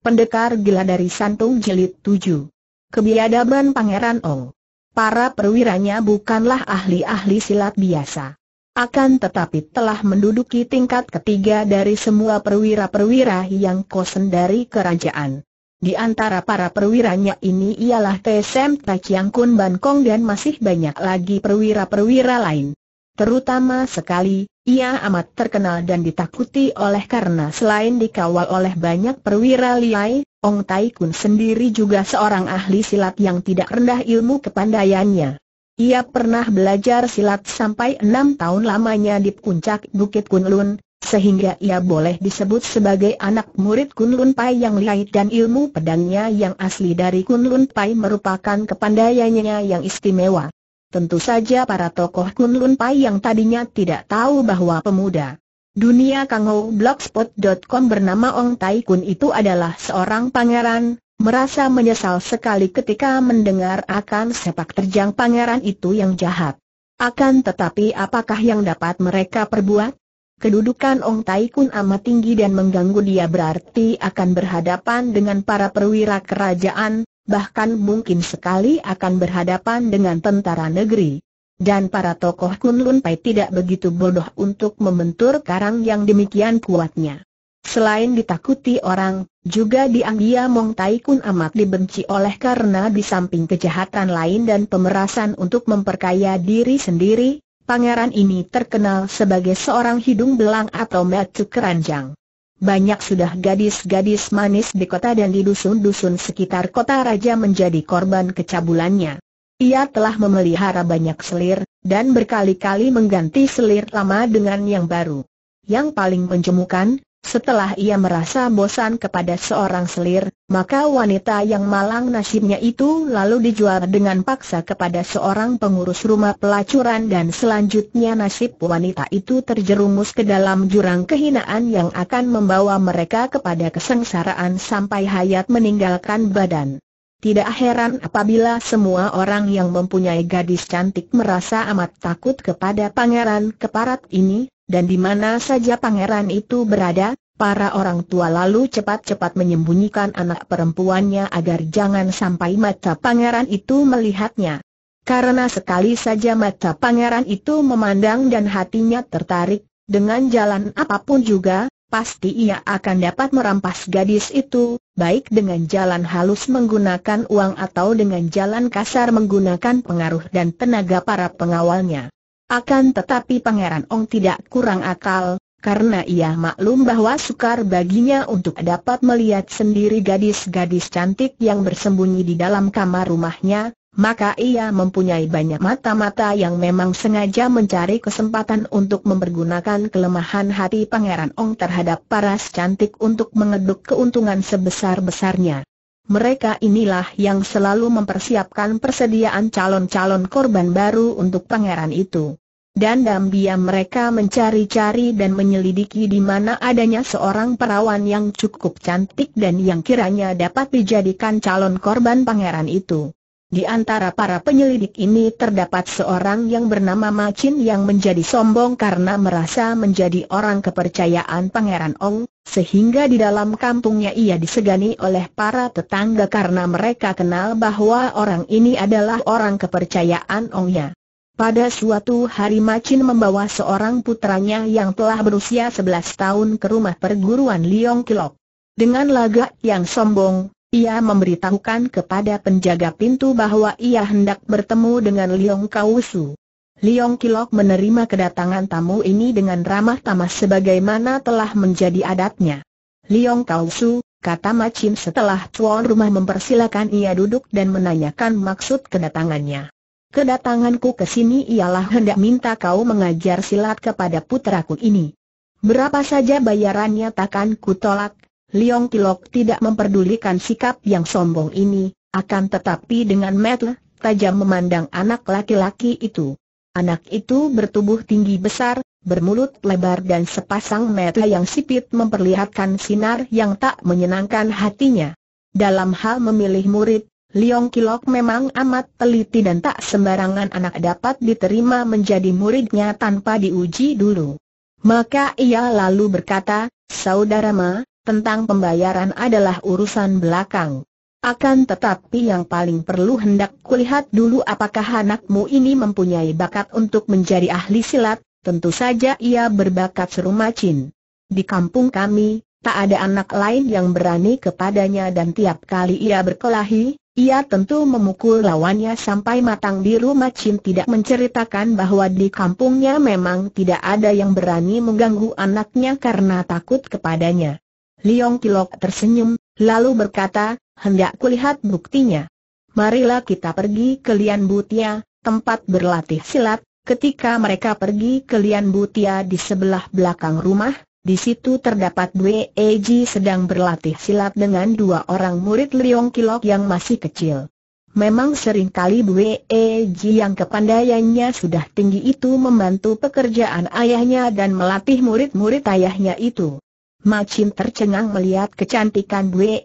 Pendekar gila dari Santung Jilid 7. Kebiadaban Pangeran Ong. Para perwiranya bukanlah ahli-ahli silat biasa. Akan tetapi telah menduduki tingkat ketiga dari semua perwira-perwira yang kosen dari kerajaan. Di antara para perwiranya ini ialah TSM Tachiang Kun Ban Kong dan masih banyak lagi perwira-perwira lain. Terutama sekali, ia amat terkenal dan ditakuti oleh karena selain dikawal oleh banyak perwira liai, Ong Tai Kun sendiri juga seorang ahli silat yang tidak rendah ilmu kepandaiannya. Ia pernah belajar silat sampai enam tahun lamanya di puncak Bukit Kunlun, sehingga ia boleh disebut sebagai anak murid Kunlun Pai yang lihai dan ilmu pedangnya yang asli dari Kunlun Pai merupakan kepandaiannya yang istimewa. Tentu saja para tokoh Kunlun Pai yang tadinya tidak tahu bahwa pemuda dunia Kangou Blogspot.com bernama Ong Tai Kun itu adalah seorang pangeran, merasa menyesal sekali ketika mendengar akan sepak terjang pangeran itu yang jahat. Akan tetapi apakah yang dapat mereka perbuat? Kedudukan Ong Tai Kun amat tinggi dan mengganggu dia berarti akan berhadapan dengan para perwira kerajaan, bahkan mungkin sekali akan berhadapan dengan tentara negeri. Dan para tokoh Kunlun Pai tidak begitu bodoh untuk membentur karang yang demikian kuatnya. Selain ditakuti orang, juga dianggia Mong Tai Kun amat dibenci oleh karena di samping kejahatan lain dan pemerasan untuk memperkaya diri sendiri, pangeran ini terkenal sebagai seorang hidung belang atau metu keranjang banyak sudah gadis-gadis manis di kota dan di dusun-dusun sekitar kota raja menjadi korban kecabulannya. Ia telah memelihara banyak selir, dan berkali-kali mengganti selir lama dengan yang baru. Yang paling menjemukan, setelah ia merasa bosan kepada seorang selir, maka wanita yang malang nasibnya itu lalu dijual dengan paksa kepada seorang pengurus rumah pelacuran dan selanjutnya nasib wanita itu terjerumus ke dalam jurang kehinaan yang akan membawa mereka kepada kesengsaraan sampai hayat meninggalkan badan. Tidak heran apabila semua orang yang mempunyai gadis cantik merasa amat takut kepada pangeran keparat ini, dan di mana saja pangeran itu berada, para orang tua lalu cepat-cepat menyembunyikan anak perempuannya agar jangan sampai mata pangeran itu melihatnya. Karena sekali saja mata pangeran itu memandang dan hatinya tertarik, dengan jalan apapun juga, pasti ia akan dapat merampas gadis itu, baik dengan jalan halus menggunakan uang atau dengan jalan kasar menggunakan pengaruh dan tenaga para pengawalnya. Akan tetapi Pangeran Ong tidak kurang akal, karena ia maklum bahwa sukar baginya untuk dapat melihat sendiri gadis-gadis cantik yang bersembunyi di dalam kamar rumahnya, maka ia mempunyai banyak mata-mata yang memang sengaja mencari kesempatan untuk mempergunakan kelemahan hati Pangeran Ong terhadap paras cantik untuk mengeduk keuntungan sebesar-besarnya. Mereka inilah yang selalu mempersiapkan persediaan calon-calon korban baru untuk pangeran itu. Dan dalam diam mereka mencari-cari dan menyelidiki di mana adanya seorang perawan yang cukup cantik dan yang kiranya dapat dijadikan calon korban pangeran itu. Di antara para penyelidik ini terdapat seorang yang bernama Macin yang menjadi sombong karena merasa menjadi orang kepercayaan Pangeran Ong, sehingga di dalam kampungnya ia disegani oleh para tetangga karena mereka kenal bahwa orang ini adalah orang kepercayaan Ongnya. Pada suatu hari Macin membawa seorang putranya yang telah berusia 11 tahun ke rumah perguruan Liong Kilok. Dengan lagak yang sombong, ia memberitahukan kepada penjaga pintu bahwa ia hendak bertemu dengan Liong Kausu. Liong Kilok menerima kedatangan tamu ini dengan ramah tamah sebagaimana telah menjadi adatnya. Liong Kausu, kata Macim setelah tuan rumah mempersilakan ia duduk dan menanyakan maksud kedatangannya. Kedatanganku ke sini ialah hendak minta kau mengajar silat kepada putraku ini. Berapa saja bayarannya takkan ku tolak, Liong Kilok tidak memperdulikan sikap yang sombong ini, akan tetapi dengan metle, tajam memandang anak laki-laki itu. Anak itu bertubuh tinggi besar, bermulut lebar dan sepasang mata yang sipit memperlihatkan sinar yang tak menyenangkan hatinya. Dalam hal memilih murid, Liong Kilok memang amat teliti dan tak sembarangan anak dapat diterima menjadi muridnya tanpa diuji dulu. Maka ia lalu berkata, Saudara Ma, tentang pembayaran adalah urusan belakang. Akan tetapi yang paling perlu hendak kulihat dulu apakah anakmu ini mempunyai bakat untuk menjadi ahli silat, tentu saja ia berbakat serumacin. Di kampung kami, tak ada anak lain yang berani kepadanya dan tiap kali ia berkelahi, ia tentu memukul lawannya sampai matang biru macin tidak menceritakan bahwa di kampungnya memang tidak ada yang berani mengganggu anaknya karena takut kepadanya. Liong Kilok tersenyum, lalu berkata, hendak kulihat buktinya. Marilah kita pergi ke Lian Butia, tempat berlatih silat. Ketika mereka pergi ke Lian Butia di sebelah belakang rumah, di situ terdapat Dwe Eji sedang berlatih silat dengan dua orang murid Liong Kilok yang masih kecil. Memang seringkali Wei Eji yang kepandaiannya sudah tinggi itu membantu pekerjaan ayahnya dan melatih murid-murid ayahnya itu. Macin tercengang melihat kecantikan Wei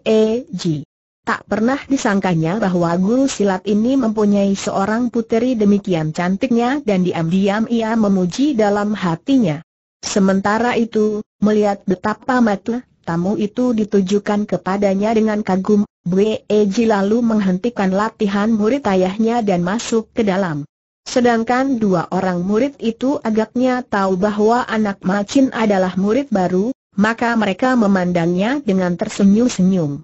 Ji. Tak pernah disangkanya bahwa guru silat ini mempunyai seorang puteri demikian cantiknya dan diam-diam ia memuji dalam hatinya. Sementara itu, melihat betapa mata tamu itu ditujukan kepadanya dengan kagum, Bwe Eji lalu menghentikan latihan murid ayahnya dan masuk ke dalam. Sedangkan dua orang murid itu agaknya tahu bahwa anak Macin adalah murid baru, maka mereka memandangnya dengan tersenyum-senyum.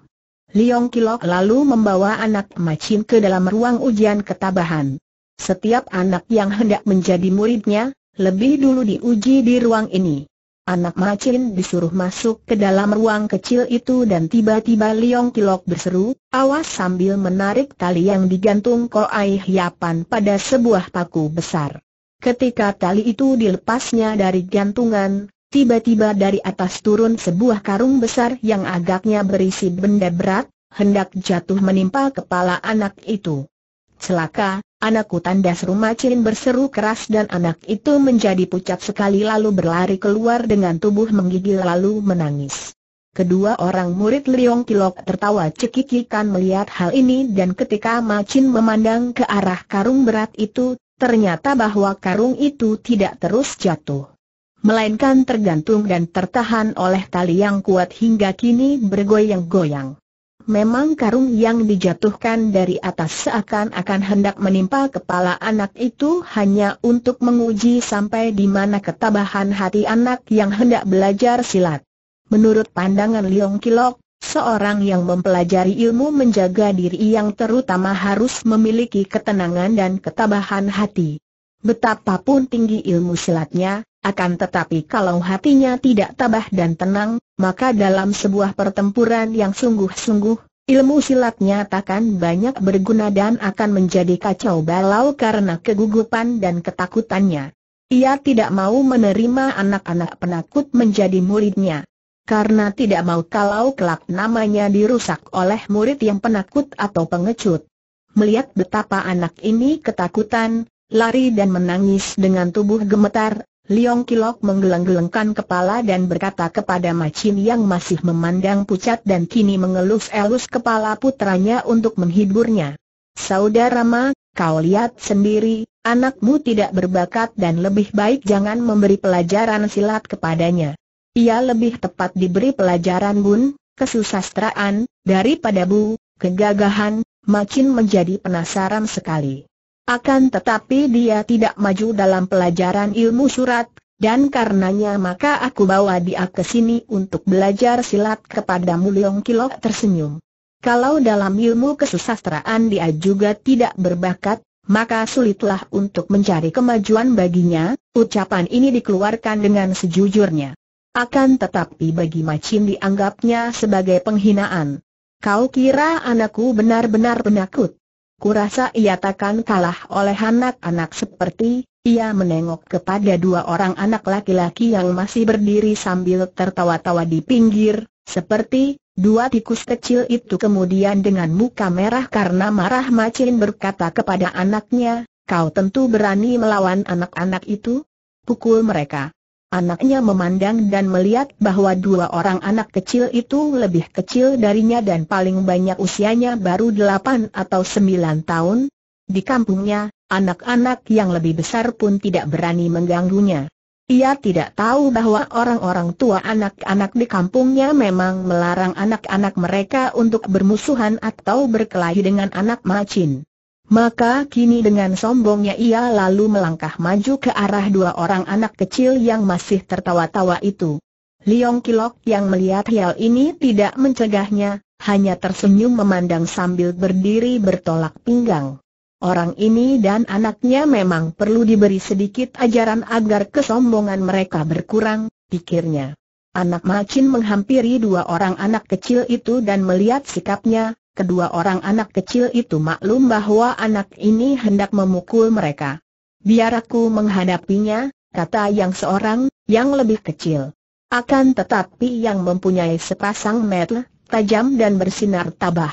Liong Kilok lalu membawa anak Macin ke dalam ruang ujian ketabahan. Setiap anak yang hendak menjadi muridnya, lebih dulu diuji di ruang ini. Anak Macin disuruh masuk ke dalam ruang kecil itu dan tiba-tiba Liong Kilok berseru, awas sambil menarik tali yang digantung koai hiapan pada sebuah paku besar. Ketika tali itu dilepasnya dari gantungan, Tiba-tiba dari atas turun sebuah karung besar yang agaknya berisi benda berat, hendak jatuh menimpa kepala anak itu. Celaka, anakku tandas rumah Cin berseru keras dan anak itu menjadi pucat sekali lalu berlari keluar dengan tubuh menggigil lalu menangis. Kedua orang murid Liong Kilok tertawa cekikikan melihat hal ini dan ketika Macin memandang ke arah karung berat itu, ternyata bahwa karung itu tidak terus jatuh melainkan tergantung dan tertahan oleh tali yang kuat hingga kini bergoyang-goyang. Memang karung yang dijatuhkan dari atas seakan-akan hendak menimpa kepala anak itu hanya untuk menguji sampai di mana ketabahan hati anak yang hendak belajar silat. Menurut pandangan Leong Kilok, seorang yang mempelajari ilmu menjaga diri yang terutama harus memiliki ketenangan dan ketabahan hati. Betapapun tinggi ilmu silatnya, akan tetapi kalau hatinya tidak tabah dan tenang, maka dalam sebuah pertempuran yang sungguh-sungguh, ilmu silatnya takkan banyak berguna dan akan menjadi kacau balau karena kegugupan dan ketakutannya. Ia tidak mau menerima anak-anak penakut menjadi muridnya. Karena tidak mau kalau kelak namanya dirusak oleh murid yang penakut atau pengecut. Melihat betapa anak ini ketakutan, lari dan menangis dengan tubuh gemetar, Liong Kilok menggeleng-gelengkan kepala dan berkata kepada Macin yang masih memandang pucat dan kini mengelus-elus kepala putranya untuk menghiburnya. Saudara Ma, kau lihat sendiri, anakmu tidak berbakat dan lebih baik jangan memberi pelajaran silat kepadanya. Ia lebih tepat diberi pelajaran bun, kesusastraan, daripada bu, kegagahan, Macin menjadi penasaran sekali. Akan tetapi dia tidak maju dalam pelajaran ilmu surat, dan karenanya maka aku bawa dia ke sini untuk belajar silat kepada Muliong Kilok tersenyum. Kalau dalam ilmu kesusastraan dia juga tidak berbakat, maka sulitlah untuk mencari kemajuan baginya, ucapan ini dikeluarkan dengan sejujurnya. Akan tetapi bagi Macin dianggapnya sebagai penghinaan. Kau kira anakku benar-benar penakut? Kurasa ia takkan kalah oleh anak-anak seperti, ia menengok kepada dua orang anak laki-laki yang masih berdiri sambil tertawa-tawa di pinggir, seperti, dua tikus kecil itu kemudian dengan muka merah karena marah Macin berkata kepada anaknya, kau tentu berani melawan anak-anak itu? Pukul mereka. Anaknya memandang dan melihat bahwa dua orang anak kecil itu lebih kecil darinya dan paling banyak usianya baru delapan atau sembilan tahun. Di kampungnya, anak-anak yang lebih besar pun tidak berani mengganggunya. Ia tidak tahu bahwa orang-orang tua anak-anak di kampungnya memang melarang anak-anak mereka untuk bermusuhan atau berkelahi dengan anak macin. Maka kini dengan sombongnya ia lalu melangkah maju ke arah dua orang anak kecil yang masih tertawa-tawa itu. Liong Kilok yang melihat hal ini tidak mencegahnya, hanya tersenyum memandang sambil berdiri bertolak pinggang. Orang ini dan anaknya memang perlu diberi sedikit ajaran agar kesombongan mereka berkurang, pikirnya. Anak Macin menghampiri dua orang anak kecil itu dan melihat sikapnya, kedua orang anak kecil itu maklum bahwa anak ini hendak memukul mereka. Biar aku menghadapinya, kata yang seorang, yang lebih kecil. Akan tetapi yang mempunyai sepasang metel, tajam dan bersinar tabah.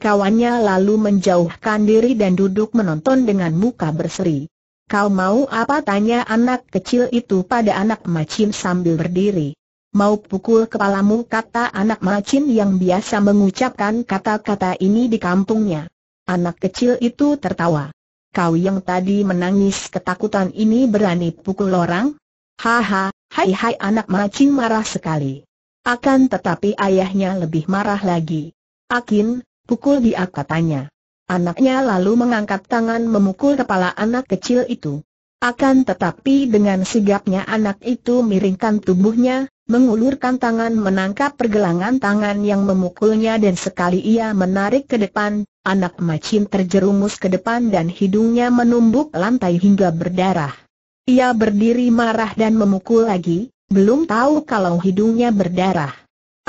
Kawannya lalu menjauhkan diri dan duduk menonton dengan muka berseri. Kau mau apa tanya anak kecil itu pada anak macin sambil berdiri. Mau pukul kepalamu kata anak macin yang biasa mengucapkan kata-kata ini di kampungnya. Anak kecil itu tertawa. Kau yang tadi menangis ketakutan ini berani pukul orang? Haha, hai hai anak macin marah sekali. Akan tetapi ayahnya lebih marah lagi. Akin, pukul dia katanya. Anaknya lalu mengangkat tangan memukul kepala anak kecil itu. Akan tetapi dengan sigapnya anak itu miringkan tubuhnya, mengulurkan tangan menangkap pergelangan tangan yang memukulnya dan sekali ia menarik ke depan, anak macin terjerumus ke depan dan hidungnya menumbuk lantai hingga berdarah. Ia berdiri marah dan memukul lagi, belum tahu kalau hidungnya berdarah.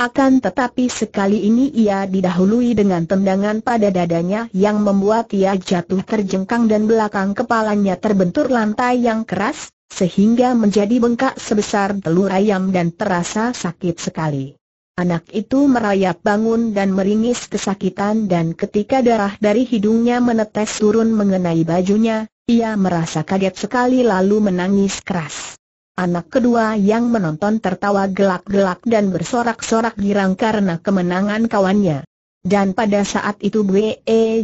Akan tetapi sekali ini ia didahului dengan tendangan pada dadanya yang membuat ia jatuh terjengkang dan belakang kepalanya terbentur lantai yang keras, sehingga menjadi bengkak sebesar telur ayam dan terasa sakit sekali. Anak itu merayap bangun dan meringis kesakitan dan ketika darah dari hidungnya menetes turun mengenai bajunya, ia merasa kaget sekali lalu menangis keras. Anak kedua yang menonton tertawa gelak-gelak dan bersorak-sorak girang karena kemenangan kawannya. Dan pada saat itu Wei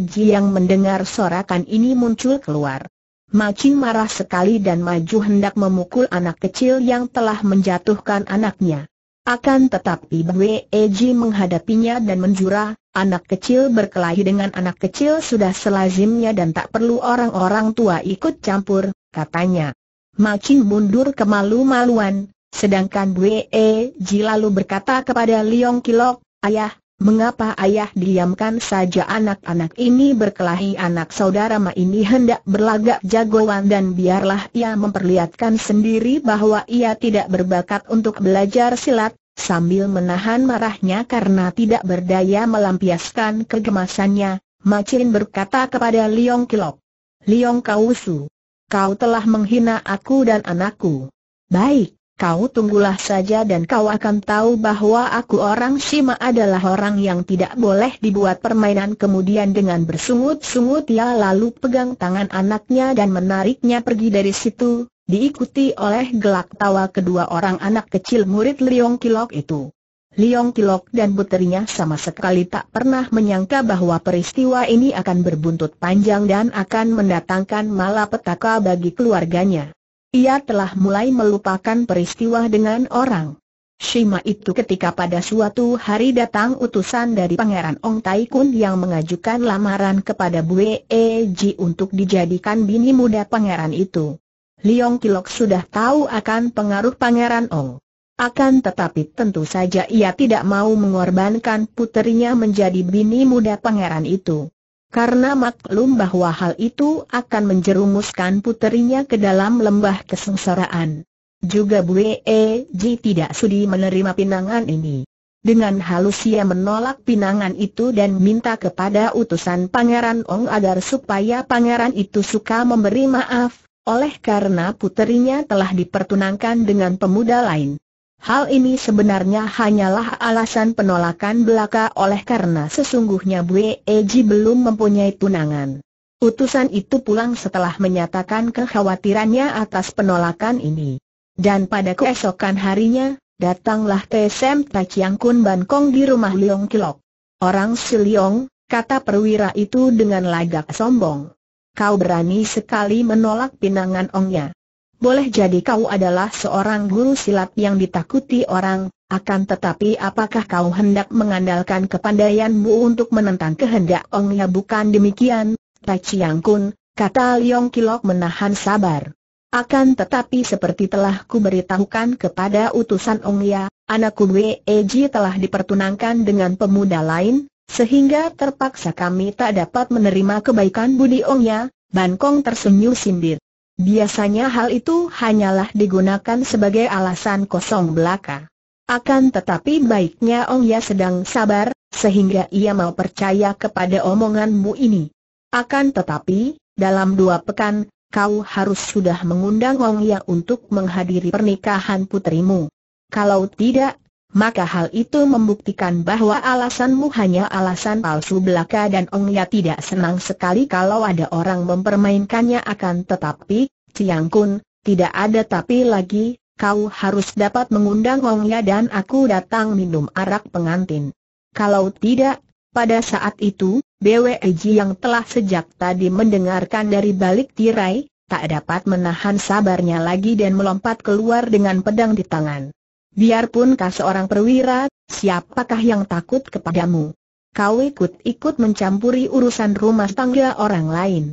Ji yang mendengar sorakan ini muncul keluar. Makin marah sekali dan maju hendak memukul anak kecil yang telah menjatuhkan anaknya. Akan tetapi Bwe Eji menghadapinya dan menjura, anak kecil berkelahi dengan anak kecil sudah selazimnya dan tak perlu orang-orang tua ikut campur, katanya. Makin mundur ke malu maluan sedangkan Bwe Eji lalu berkata kepada Liong Kilok, Ayah, Mengapa ayah diamkan saja anak-anak ini berkelahi anak saudara ma ini hendak berlagak jagoan dan biarlah ia memperlihatkan sendiri bahwa ia tidak berbakat untuk belajar silat, sambil menahan marahnya karena tidak berdaya melampiaskan kegemasannya, Macin berkata kepada Liong Kilok. Liong Kausu, kau telah menghina aku dan anakku. Baik, Kau tunggulah saja dan kau akan tahu bahwa aku orang Shima adalah orang yang tidak boleh dibuat permainan Kemudian dengan bersungut-sungut ia lalu pegang tangan anaknya dan menariknya pergi dari situ Diikuti oleh gelak tawa kedua orang anak kecil murid Liong Kilok itu Liong Kilok dan puterinya sama sekali tak pernah menyangka bahwa peristiwa ini akan berbuntut panjang dan akan mendatangkan malapetaka bagi keluarganya ia telah mulai melupakan peristiwa dengan orang. Shima itu ketika pada suatu hari datang utusan dari Pangeran Ong Tai Kun yang mengajukan lamaran kepada Bue Eji untuk dijadikan bini muda pangeran itu. Liong Kilok sudah tahu akan pengaruh Pangeran Ong. Akan tetapi tentu saja ia tidak mau mengorbankan putrinya menjadi bini muda pangeran itu. Karena maklum bahwa hal itu akan menjerumuskan puterinya ke dalam lembah kesengsaraan. Juga Bue e Ji tidak sudi menerima pinangan ini. Dengan halus ia menolak pinangan itu dan minta kepada utusan Pangeran Ong agar supaya pangeran itu suka memberi maaf, oleh karena puterinya telah dipertunangkan dengan pemuda lain. Hal ini sebenarnya hanyalah alasan penolakan belaka oleh karena sesungguhnya Bu Eji belum mempunyai tunangan. Utusan itu pulang setelah menyatakan kekhawatirannya atas penolakan ini. Dan pada keesokan harinya, datanglah Tsem Taciang Kun Ban di rumah Liong Kilok. Orang si Liong, kata perwira itu dengan lagak sombong. Kau berani sekali menolak pinangan ongnya. Boleh jadi kau adalah seorang guru silat yang ditakuti orang, akan tetapi apakah kau hendak mengandalkan kepandaianmu untuk menentang kehendak Ong Ya bukan demikian, Tai Chiang Kun, kata Leong Kilok menahan sabar. Akan tetapi seperti telah kuberitahukan kepada utusan Ong Ya, anakku Wei Eji telah dipertunangkan dengan pemuda lain, sehingga terpaksa kami tak dapat menerima kebaikan budi Ong Ya, Ban Kong tersenyum sindir. Biasanya hal itu hanyalah digunakan sebagai alasan kosong belaka. Akan tetapi baiknya Ong Ya sedang sabar, sehingga ia mau percaya kepada omonganmu ini. Akan tetapi, dalam dua pekan, kau harus sudah mengundang Ong Ya untuk menghadiri pernikahan putrimu. Kalau tidak, maka hal itu membuktikan bahwa alasanmu hanya alasan palsu belaka dan Ong Ya tidak senang sekali kalau ada orang mempermainkannya akan tetapi, Ciang Kun, tidak ada tapi lagi, kau harus dapat mengundang Ong Ya dan aku datang minum arak pengantin. Kalau tidak, pada saat itu, Ji yang telah sejak tadi mendengarkan dari balik tirai, tak dapat menahan sabarnya lagi dan melompat keluar dengan pedang di tangan. Biarpun kau seorang perwira, siapakah yang takut kepadamu? Kau ikut-ikut mencampuri urusan rumah tangga orang lain.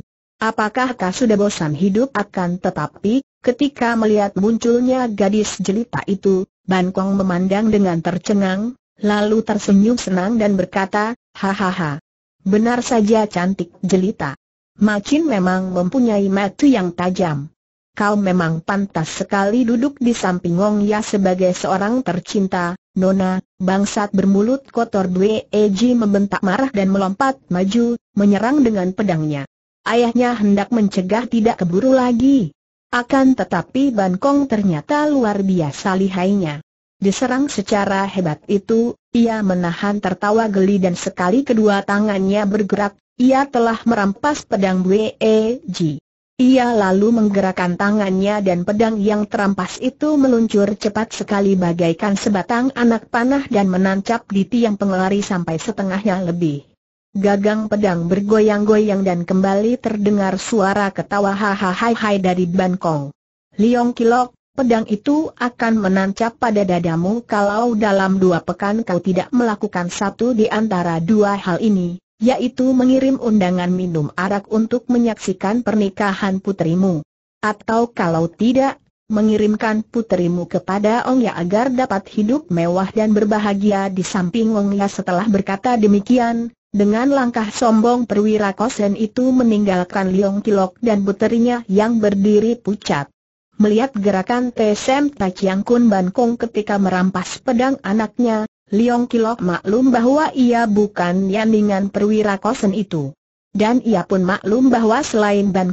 Apakah kau sudah bosan hidup akan tetapi, ketika melihat munculnya gadis jelita itu, Ban Kong memandang dengan tercengang, lalu tersenyum senang dan berkata, Hahaha, benar saja cantik jelita. Macin memang mempunyai mata yang tajam kau memang pantas sekali duduk di samping Wong Ya sebagai seorang tercinta, Nona, bangsat bermulut kotor Dwe Eji membentak marah dan melompat maju, menyerang dengan pedangnya. Ayahnya hendak mencegah tidak keburu lagi. Akan tetapi Ban Kong ternyata luar biasa lihainya. Diserang secara hebat itu, ia menahan tertawa geli dan sekali kedua tangannya bergerak, ia telah merampas pedang Dwe Eji. Ia lalu menggerakkan tangannya dan pedang yang terampas itu meluncur cepat sekali bagaikan sebatang anak panah dan menancap di tiang pengelari sampai setengahnya lebih. Gagang pedang bergoyang-goyang dan kembali terdengar suara ketawa hahaha dari Kong. Liong Kilok, pedang itu akan menancap pada dadamu kalau dalam dua pekan kau tidak melakukan satu di antara dua hal ini yaitu mengirim undangan minum arak untuk menyaksikan pernikahan putrimu. Atau kalau tidak, mengirimkan putrimu kepada Ong Ya agar dapat hidup mewah dan berbahagia di samping Ong Ya setelah berkata demikian, dengan langkah sombong perwira Kosen itu meninggalkan Liong Kilok dan putrinya yang berdiri pucat. Melihat gerakan Tsem Tachiang Kun Ban ketika merampas pedang anaknya, Liong Kilok maklum bahwa ia bukan yandingan perwira kosen itu. Dan ia pun maklum bahwa selain Ban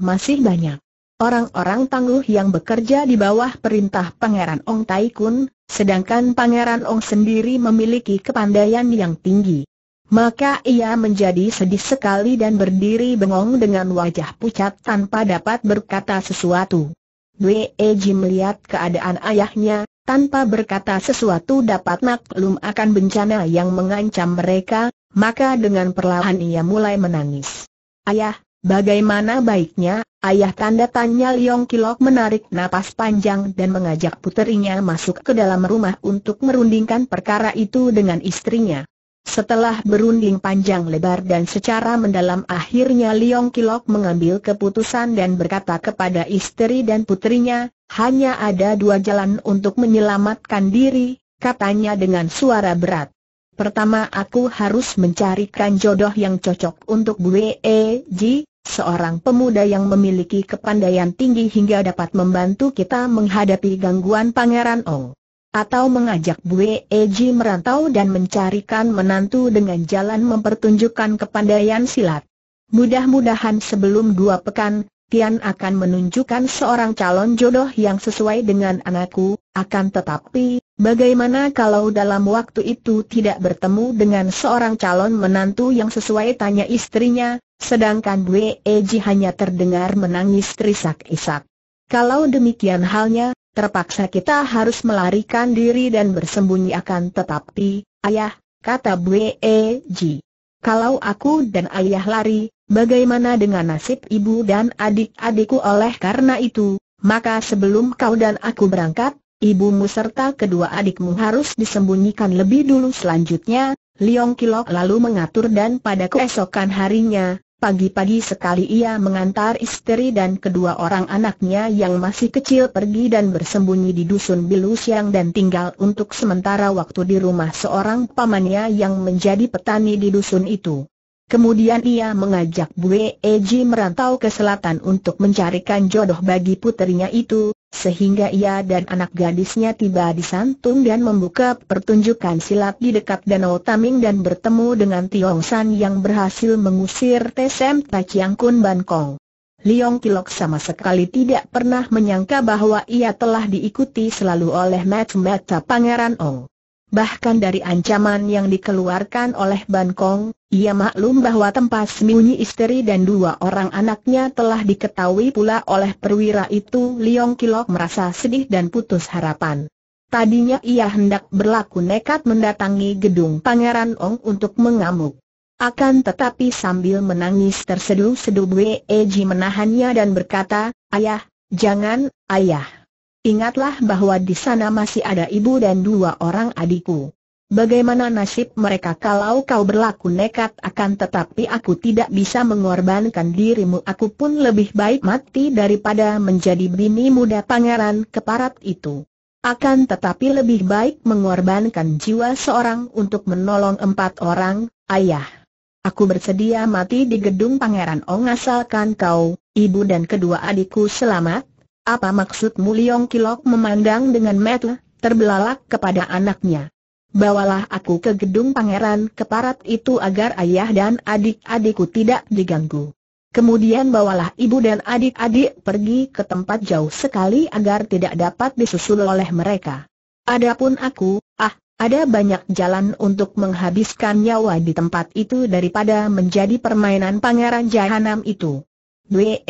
masih banyak orang-orang tangguh yang bekerja di bawah perintah Pangeran Ong Taikun, sedangkan Pangeran Ong sendiri memiliki kepandaian yang tinggi. Maka ia menjadi sedih sekali dan berdiri bengong dengan wajah pucat tanpa dapat berkata sesuatu. Wei Eji melihat keadaan ayahnya, tanpa berkata sesuatu dapat maklum akan bencana yang mengancam mereka, maka dengan perlahan ia mulai menangis. Ayah, bagaimana baiknya, ayah tanda tanya Liong Kilok menarik napas panjang dan mengajak puterinya masuk ke dalam rumah untuk merundingkan perkara itu dengan istrinya. Setelah berunding panjang lebar dan secara mendalam akhirnya Liong Kilok mengambil keputusan dan berkata kepada istri dan putrinya, hanya ada dua jalan untuk menyelamatkan diri, katanya dengan suara berat. Pertama aku harus mencarikan jodoh yang cocok untuk Ji, e seorang pemuda yang memiliki kepandaian tinggi hingga dapat membantu kita menghadapi gangguan Pangeran Ong. Atau mengajak Ji e merantau dan mencarikan menantu dengan jalan mempertunjukkan kepandaian silat. Mudah-mudahan sebelum dua pekan, Tian akan menunjukkan seorang calon jodoh yang sesuai dengan anakku, akan tetapi, bagaimana kalau dalam waktu itu tidak bertemu dengan seorang calon menantu yang sesuai tanya istrinya, sedangkan Wei Eji hanya terdengar menangis terisak-isak. Kalau demikian halnya, terpaksa kita harus melarikan diri dan bersembunyi akan tetapi, ayah, kata Wei Eji. Kalau aku dan ayah lari, Bagaimana dengan nasib ibu dan adik-adikku oleh karena itu, maka sebelum kau dan aku berangkat, ibumu serta kedua adikmu harus disembunyikan lebih dulu selanjutnya, Liong Kilok lalu mengatur dan pada keesokan harinya, pagi-pagi sekali ia mengantar istri dan kedua orang anaknya yang masih kecil pergi dan bersembunyi di dusun Bilu dan tinggal untuk sementara waktu di rumah seorang pamannya yang menjadi petani di dusun itu. Kemudian ia mengajak Bue Eji merantau ke selatan untuk mencarikan jodoh bagi puterinya itu, sehingga ia dan anak gadisnya tiba di Santung dan membuka pertunjukan silat di dekat Danau Taming dan bertemu dengan Tiong San yang berhasil mengusir Tesem Tachiang Kun Ban Kong. Liong Kilok sama sekali tidak pernah menyangka bahwa ia telah diikuti selalu oleh mata-mata Pangeran Ong. Bahkan dari ancaman yang dikeluarkan oleh Ban Kong, ia maklum bahwa tempat sembunyi istri dan dua orang anaknya telah diketahui pula oleh perwira itu Liong Kilok merasa sedih dan putus harapan. Tadinya ia hendak berlaku nekat mendatangi gedung Pangeran Ong untuk mengamuk. Akan tetapi sambil menangis terseduh-seduh Eji menahannya dan berkata, Ayah, jangan, ayah. Ingatlah bahwa di sana masih ada ibu dan dua orang adikku. Bagaimana nasib mereka kalau kau berlaku nekat akan tetapi aku tidak bisa mengorbankan dirimu Aku pun lebih baik mati daripada menjadi bini muda pangeran keparat itu Akan tetapi lebih baik mengorbankan jiwa seorang untuk menolong empat orang, ayah Aku bersedia mati di gedung pangeran Ong oh, asalkan kau, ibu dan kedua adikku selamat Apa maksudmu Liong Kilok memandang dengan metel, terbelalak kepada anaknya bawalah aku ke gedung pangeran keparat itu agar ayah dan adik-adikku tidak diganggu. Kemudian bawalah ibu dan adik-adik pergi ke tempat jauh sekali agar tidak dapat disusul oleh mereka. Adapun aku, ah, ada banyak jalan untuk menghabiskan nyawa di tempat itu daripada menjadi permainan pangeran jahanam itu. Wee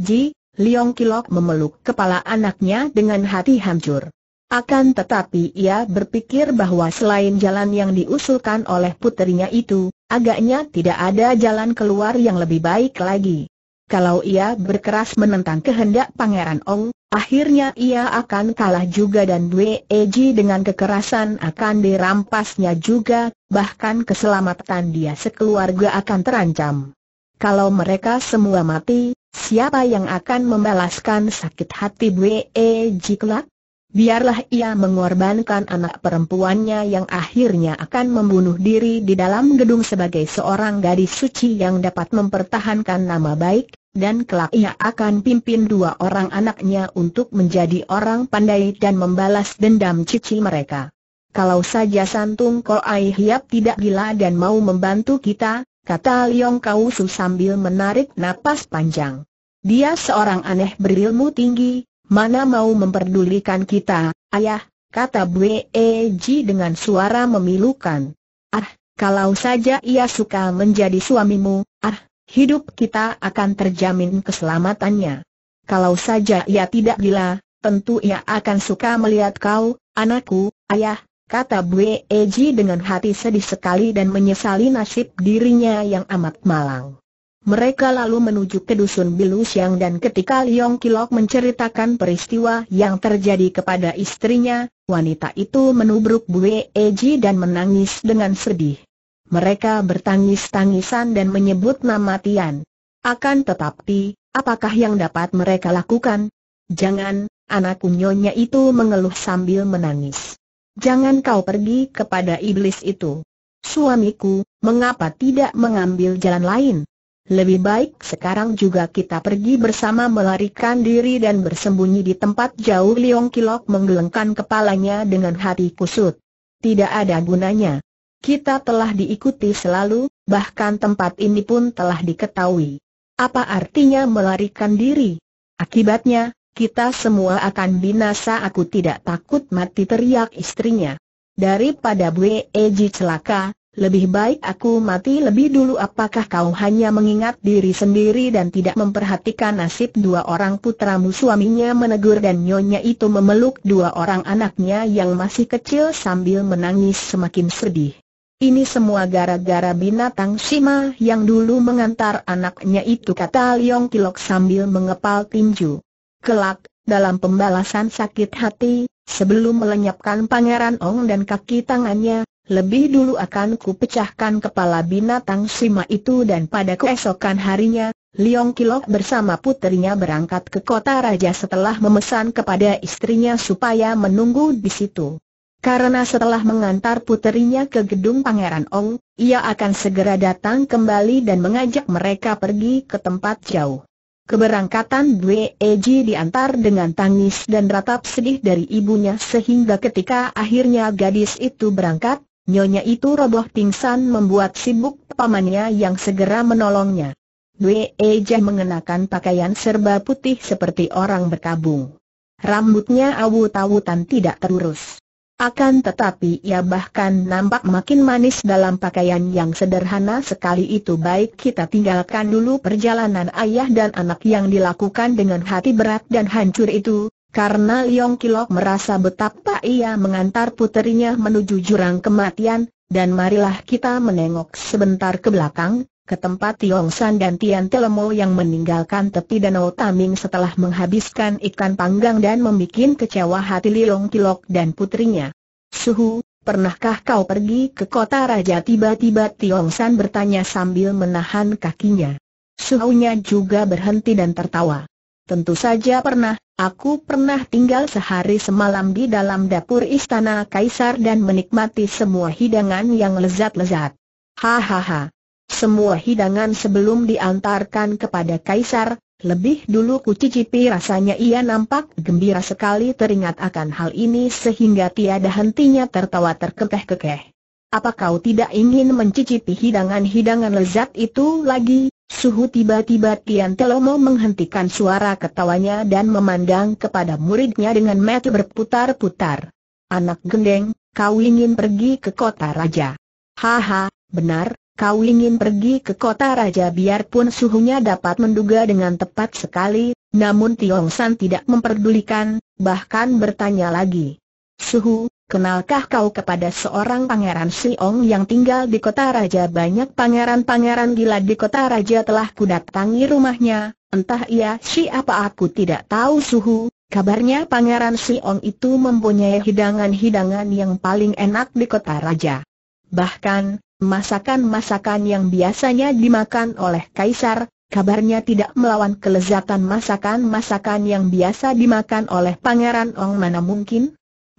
Ji, Leong Kilok memeluk kepala anaknya dengan hati hancur. Akan tetapi ia berpikir bahwa selain jalan yang diusulkan oleh puterinya itu, agaknya tidak ada jalan keluar yang lebih baik lagi. Kalau ia berkeras menentang kehendak Pangeran Ong, akhirnya ia akan kalah juga dan Dwe Eji dengan kekerasan akan dirampasnya juga, bahkan keselamatan dia sekeluarga akan terancam. Kalau mereka semua mati, siapa yang akan membalaskan sakit hati Dwe Eji kelak? biarlah ia mengorbankan anak perempuannya yang akhirnya akan membunuh diri di dalam gedung sebagai seorang gadis suci yang dapat mempertahankan nama baik, dan kelak ia akan pimpin dua orang anaknya untuk menjadi orang pandai dan membalas dendam cici mereka. Kalau saja Santung ai Hiap tidak gila dan mau membantu kita, kata Liong Kausu sambil menarik napas panjang. Dia seorang aneh berilmu tinggi, mana mau memperdulikan kita, ayah, kata Bueji dengan suara memilukan. Ah, kalau saja ia suka menjadi suamimu, ah, hidup kita akan terjamin keselamatannya. Kalau saja ia tidak gila, tentu ia akan suka melihat kau, anakku, ayah, kata Bueji dengan hati sedih sekali dan menyesali nasib dirinya yang amat malang. Mereka lalu menuju ke dusun Bilu Siang dan ketika Liong Kilok menceritakan peristiwa yang terjadi kepada istrinya, wanita itu menubruk Bue Eji dan menangis dengan sedih. Mereka bertangis-tangisan dan menyebut nama Tian. Akan tetapi, apakah yang dapat mereka lakukan? Jangan, anak kunyonya itu mengeluh sambil menangis. Jangan kau pergi kepada iblis itu. Suamiku, mengapa tidak mengambil jalan lain? Lebih baik sekarang juga kita pergi bersama melarikan diri dan bersembunyi di tempat jauh Liong Kilok menggelengkan kepalanya dengan hati kusut. Tidak ada gunanya. Kita telah diikuti selalu, bahkan tempat ini pun telah diketahui. Apa artinya melarikan diri? Akibatnya, kita semua akan binasa aku tidak takut mati teriak istrinya. Daripada Bu Eji celaka, lebih baik aku mati lebih dulu apakah kau hanya mengingat diri sendiri dan tidak memperhatikan nasib dua orang putramu suaminya menegur dan nyonya itu memeluk dua orang anaknya yang masih kecil sambil menangis semakin sedih. Ini semua gara-gara binatang Shima yang dulu mengantar anaknya itu kata Liong Kilok sambil mengepal tinju. Kelak, dalam pembalasan sakit hati, sebelum melenyapkan Pangeran Ong dan kaki tangannya, lebih dulu akan kupecahkan kepala binatang sima itu dan pada keesokan harinya, Liong Kilok bersama putrinya berangkat ke kota raja setelah memesan kepada istrinya supaya menunggu di situ. Karena setelah mengantar putrinya ke gedung Pangeran Ong, ia akan segera datang kembali dan mengajak mereka pergi ke tempat jauh. Keberangkatan Dwe Eji diantar dengan tangis dan ratap sedih dari ibunya sehingga ketika akhirnya gadis itu berangkat, Nyonya itu roboh pingsan membuat sibuk pamannya yang segera menolongnya. Dwe Eja mengenakan pakaian serba putih seperti orang berkabung. Rambutnya awut-awutan tidak terurus. Akan tetapi ia bahkan nampak makin manis dalam pakaian yang sederhana sekali itu baik kita tinggalkan dulu perjalanan ayah dan anak yang dilakukan dengan hati berat dan hancur itu, karena Liong Kilok merasa betapa ia mengantar puterinya menuju jurang kematian, dan marilah kita menengok sebentar ke belakang, ke tempat Tiong San dan Tian Telemo yang meninggalkan tepi danau Taming setelah menghabiskan ikan panggang dan membuat kecewa hati Liong Kilok dan putrinya. Suhu, pernahkah kau pergi ke kota raja? Tiba-tiba Tiong San bertanya sambil menahan kakinya. Suhunya juga berhenti dan tertawa. Tentu saja pernah, aku pernah tinggal sehari semalam di dalam dapur istana kaisar dan menikmati semua hidangan yang lezat-lezat. Hahaha. Semua hidangan sebelum diantarkan kepada kaisar, lebih dulu kucicipi rasanya ia nampak gembira sekali teringat akan hal ini sehingga tiada hentinya tertawa terkekeh-kekeh. Apa kau tidak ingin mencicipi hidangan-hidangan lezat itu lagi? Suhu tiba-tiba Tian Telomo menghentikan suara ketawanya dan memandang kepada muridnya dengan mata berputar-putar. Anak gendeng, kau ingin pergi ke kota raja. Haha, benar, kau ingin pergi ke kota raja biarpun suhunya dapat menduga dengan tepat sekali, namun Tiong San tidak memperdulikan, bahkan bertanya lagi. Suhu, Kenalkah kau kepada seorang pangeran Siong yang tinggal di kota raja banyak pangeran-pangeran gila di kota raja telah kudatangi rumahnya, entah ia siapa aku tidak tahu suhu, kabarnya pangeran Siong itu mempunyai hidangan-hidangan yang paling enak di kota raja. Bahkan, masakan-masakan yang biasanya dimakan oleh kaisar, kabarnya tidak melawan kelezatan masakan-masakan yang biasa dimakan oleh pangeran Ong mana mungkin?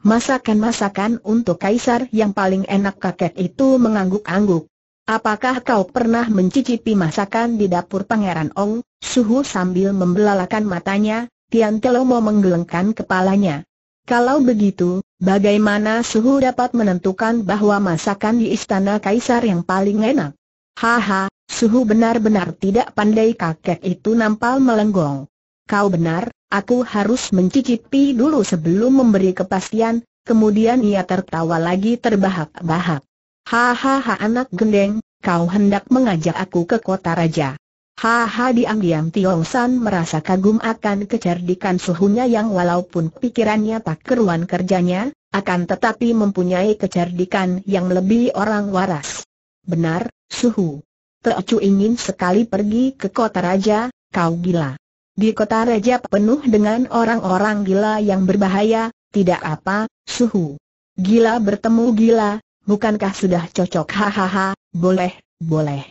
Masakan-masakan untuk kaisar yang paling enak kakek itu mengangguk-angguk. Apakah kau pernah mencicipi masakan di dapur Pangeran Ong? Suhu sambil membelalakan matanya, Tian Telo mau menggelengkan kepalanya. Kalau begitu, bagaimana Suhu dapat menentukan bahwa masakan di istana kaisar yang paling enak? Haha, Suhu benar-benar tidak pandai kakek itu nampal melenggong. Kau benar, Aku harus mencicipi dulu sebelum memberi kepastian, kemudian ia tertawa lagi terbahak-bahak. Hahaha anak gendeng, kau hendak mengajak aku ke kota raja. Haha diam-diam Tiong San merasa kagum akan kecerdikan suhunya yang walaupun pikirannya tak keruan kerjanya, akan tetapi mempunyai kecerdikan yang lebih orang waras. Benar, suhu. Teocu ingin sekali pergi ke kota raja, kau gila. Di kota Reja penuh dengan orang-orang gila yang berbahaya, tidak apa, suhu. Gila bertemu gila, bukankah sudah cocok hahaha, boleh, boleh.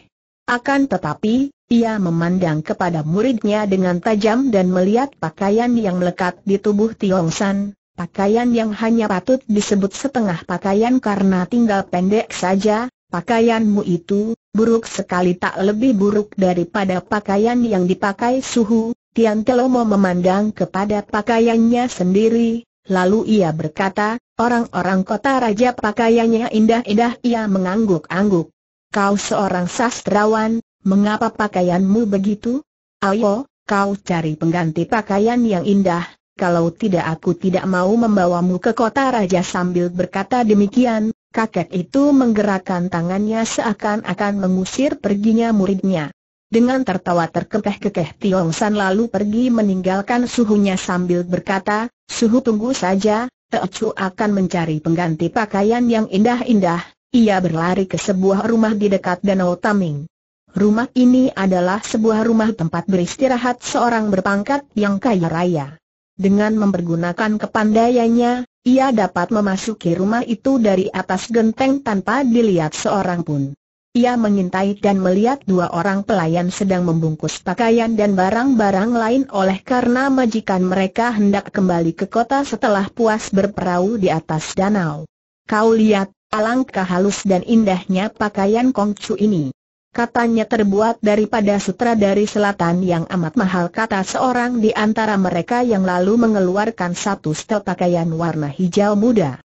Akan tetapi, ia memandang kepada muridnya dengan tajam dan melihat pakaian yang melekat di tubuh Tiong San, pakaian yang hanya patut disebut setengah pakaian karena tinggal pendek saja, pakaianmu itu, buruk sekali tak lebih buruk daripada pakaian yang dipakai suhu, Tian Telomo memandang kepada pakaiannya sendiri, lalu ia berkata, orang-orang kota raja pakaiannya indah-indah ia mengangguk-angguk. Kau seorang sastrawan, mengapa pakaianmu begitu? Ayo, kau cari pengganti pakaian yang indah, kalau tidak aku tidak mau membawamu ke kota raja sambil berkata demikian, kakek itu menggerakkan tangannya seakan-akan mengusir perginya muridnya. Dengan tertawa terkekeh-kekeh Tiong San lalu pergi meninggalkan suhunya sambil berkata, Suhu tunggu saja, Teocu akan mencari pengganti pakaian yang indah-indah. Ia berlari ke sebuah rumah di dekat Danau Taming. Rumah ini adalah sebuah rumah tempat beristirahat seorang berpangkat yang kaya raya. Dengan mempergunakan kepandaiannya, ia dapat memasuki rumah itu dari atas genteng tanpa dilihat seorang pun. Ia mengintai dan melihat dua orang pelayan sedang membungkus pakaian dan barang-barang lain oleh karena majikan mereka hendak kembali ke kota setelah puas berperahu di atas danau. Kau lihat, alangkah halus dan indahnya pakaian Kongcu ini. Katanya terbuat daripada sutra dari selatan yang amat mahal kata seorang di antara mereka yang lalu mengeluarkan satu setel pakaian warna hijau muda.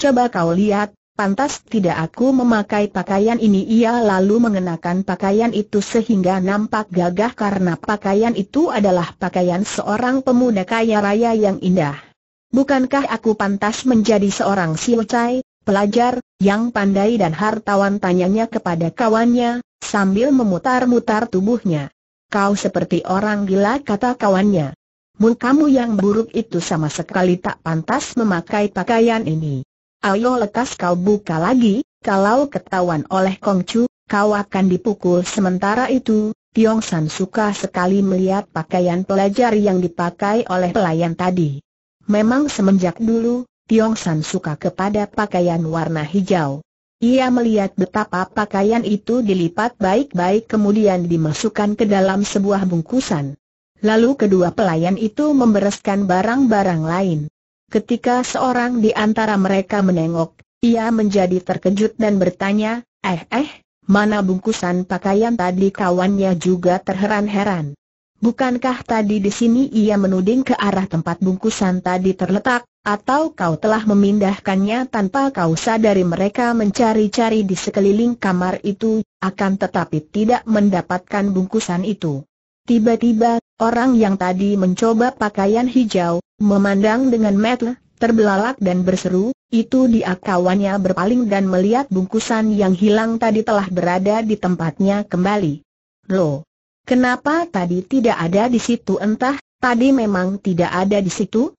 Coba kau lihat, Pantas tidak aku memakai pakaian ini ia lalu mengenakan pakaian itu sehingga nampak gagah karena pakaian itu adalah pakaian seorang pemuda kaya raya yang indah. Bukankah aku pantas menjadi seorang silcai, pelajar, yang pandai dan hartawan tanyanya kepada kawannya, sambil memutar-mutar tubuhnya. Kau seperti orang gila kata kawannya. Mukamu yang buruk itu sama sekali tak pantas memakai pakaian ini. Ayo lekas kau buka lagi, kalau ketahuan oleh Kong Chu, kau akan dipukul sementara itu. Tiong San suka sekali melihat pakaian pelajar yang dipakai oleh pelayan tadi. Memang semenjak dulu, Tiong San suka kepada pakaian warna hijau. Ia melihat betapa pakaian itu dilipat baik-baik kemudian dimasukkan ke dalam sebuah bungkusan. Lalu kedua pelayan itu membereskan barang-barang lain. Ketika seorang di antara mereka menengok, ia menjadi terkejut dan bertanya, eh eh, mana bungkusan pakaian tadi kawannya juga terheran-heran. Bukankah tadi di sini ia menuding ke arah tempat bungkusan tadi terletak, atau kau telah memindahkannya tanpa kau sadari mereka mencari-cari di sekeliling kamar itu, akan tetapi tidak mendapatkan bungkusan itu. Tiba-tiba, Orang yang tadi mencoba pakaian hijau, memandang dengan metel, terbelalak dan berseru, itu dia kawannya berpaling dan melihat bungkusan yang hilang tadi telah berada di tempatnya kembali. Loh, kenapa tadi tidak ada di situ entah, tadi memang tidak ada di situ?